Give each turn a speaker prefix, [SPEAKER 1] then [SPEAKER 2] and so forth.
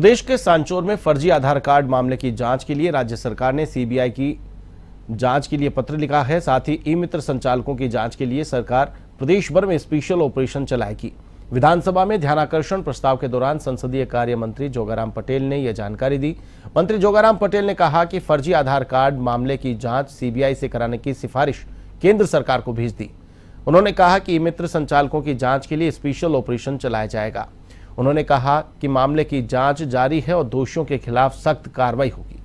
[SPEAKER 1] प्रदेश के सांचोर में फर्जी आधार कार्ड मामले की जांच के लिए राज्य सरकार ने सीबीआई की जांच के लिए पत्र लिखा है साथ ही ई मित्र संचालकों की जांच के लिए सरकार प्रदेश भर में स्पेशल ऑपरेशन चलाएगी विधानसभा में ध्यानाकर्षण प्रस्ताव के दौरान संसदीय कार्य मंत्री जोगाराम पटेल ने यह जानकारी दी मंत्री जोगाराम पटेल ने कहा कि फर्जी आधार कार्ड मामले की जांच सीबीआई से कराने की सिफारिश केंद्र सरकार को भेज दी उन्होंने कहा कि ई मित्र संचालकों की जांच के लिए स्पेशल ऑपरेशन चलाया जाएगा उन्होंने कहा कि मामले की जांच जारी है और दोषियों के खिलाफ सख्त कार्रवाई होगी